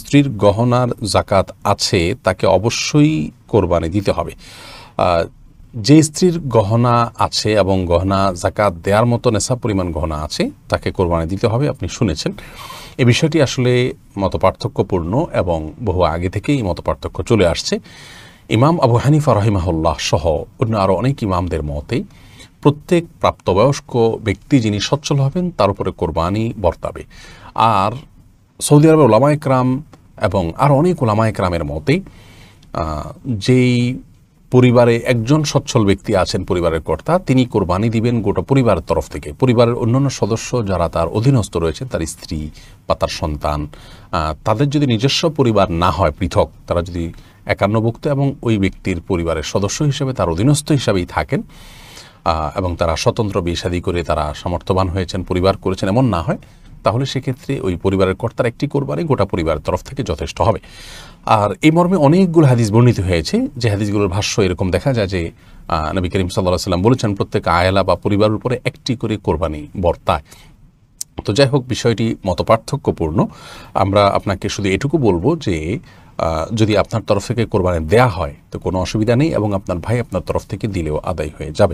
স্ত্রীর গহনার জাকাত আছে তাকে অবশ্যই কোরবানি দিতে হবে যে স্ত্রীর গহনা আছে এবং গহনা জাকাত দেওয়ার মতো নেশা পরিমাণ গহনা আছে তাকে কোরবানি দিতে হবে আপনি শুনেছেন এ বিষয়টি আসলে মতপার্থক্যপূর্ণ এবং বহু আগে থেকেই মতপার্থক্য চলে আসছে ইমাম আবু হানিফা রহিমাহুল্লাহ সহ অন্য আরও অনেক ইমামদের মতে প্রত্যেক প্রাপ্তবয়স্ক ব্যক্তি যিনি সচ্ছল হবেন তার উপরে কোরবানি বর্তাবে আর সৌদি আরবের ক্রাম এবং আরও অনেক ক্রামের মতে যেই পরিবারে একজন সচ্ছল ব্যক্তি আছেন পরিবারের কর্তা তিনি কোরবানি দিবেন গোটা পরিবারের তরফ থেকে পরিবারের অন্যান্য সদস্য যারা তার অধীনস্থ রয়েছে তার স্ত্রী বা তার সন্তান তাদের যদি নিজস্ব পরিবার না হয় পৃথক তারা যদি একান্নভুক্ত এবং ওই ব্যক্তির পরিবারের সদস্য হিসেবে তার অধীনস্থ হিসাবেই থাকেন এবং তারা স্বতন্ত্র বিষাদি করে তারা সমর্থবান হয়েছেন পরিবার করেছেন এমন না হয় তাহলে সেক্ষেত্রে ওই পরিবারের কর্তার একটি কোরবানি গোটা পরিবারের তরফ থেকে যথেষ্ট হবে আর এই মর্মে অনেকগুলো হাদিস বর্ণিত হয়েছে যে হাদিসগুলোর ভাষ্য এরকম দেখা যায় যে নবী করিম সাল্লাহ সাল্লাম বলেছেন প্রত্যেক আয়লা বা পরিবারের উপরে একটি করে কোরবানি বর্তায় তো যাই হোক বিষয়টি মতপার্থক্যপূর্ণ আমরা আপনাকে শুধু এটুকু বলবো যে যদি আপনার তরফ থেকে কোরবানি দেয়া হয় তো কোনো অসুবিধা নেই এবং আপনার ভাই আপনার তরফ থেকে দিলেও আদায় হয়ে যাবে